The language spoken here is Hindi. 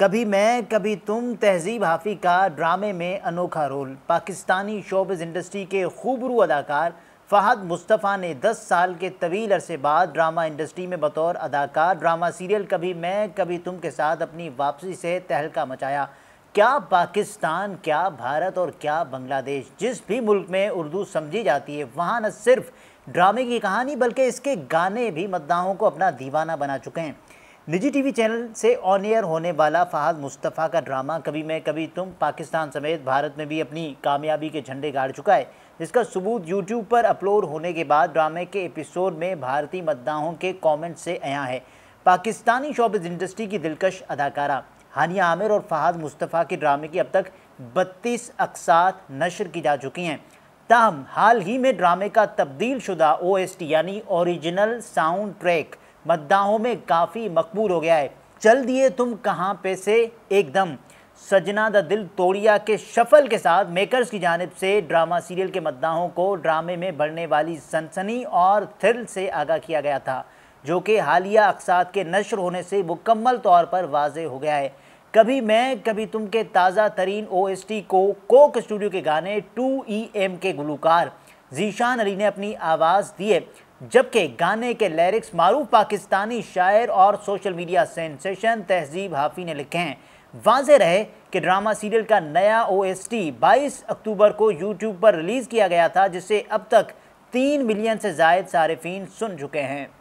कभी मैं कभी तुम तहजीब हाफी का ड्रामे में अनोखा रोल पाकिस्तानी शोबज़ इंडस्ट्री के खूबरू अदाकार फ़हद मुस्तफ़ा ने 10 साल के तवील अरसे बाद ड्रामा इंडस्ट्री में बतौर अदाकार ड्रामा सीरियल कभी मैं कभी तुम के साथ अपनी वापसी से तहलका मचाया क्या पाकिस्तान क्या भारत और क्या बांग्लादेश जिस भी मुल्क में उर्दू समझी जाती है वहाँ न सिर्फ ड्रामे की कहानी बल्कि इसके गाने भी मद्दाहों को अपना दीवाना बना चुके हैं निजी टीवी चैनल से ऑन एयर होने वाला फहद मुस्तफ़ा का ड्रामा कभी मैं कभी तुम पाकिस्तान समेत भारत में भी अपनी कामयाबी के झंडे गाड़ चुका है जिसका सबूत यूट्यूब पर अपलोड होने के बाद ड्रामे के एपिसोड में भारतीय मतदाताओं के कमेंट से आया है पाकिस्तानी शॉबिज इंडस्ट्री की दिलकश अदाकारा हानिया आमिर और फहद मुस्तफ़ा के ड्रामे की अब तक बत्तीस अकसात नशर की जा चुकी हैं ताहम हाल ही में ड्रामे का तब्दील शुदा ओ यानी ओरिजिनल साउंड ट्रैक मद्दाहों में काफ़ी मकबूल हो गया है चल दिए तुम कहाँ पे से एकदम सजना द दिल तोड़िया के शफल के साथ मेकर्स की जानब से ड्रामा सीरियल के मद्दाहों को ड्रामे में बढ़ने वाली सनसनी और थ्रिल से आगाह किया गया था जो कि हालिया अकसात के नशर होने से मुकम्मल तौर पर वाज हो गया है कभी मैं कभी तुम के ताज़ा तरीन ओ एस टी को कोक स्टूडियो के गाने टू ई e एम के गुलकार जीशान अली ने अपनी आवाज़ दी है जबकि गाने के लिरिक्स मारूफ पाकिस्तानी शायर और सोशल मीडिया सेंसेशन तहजीब हाफी ने लिखे हैं वाज रहे कि ड्रामा सीरियल का नया ओ एस टी बाईस अक्टूबर को यूट्यूब पर रिलीज़ किया गया था जिसे अब तक तीन मिलियन से जायद सार्फिन सुन चुके हैं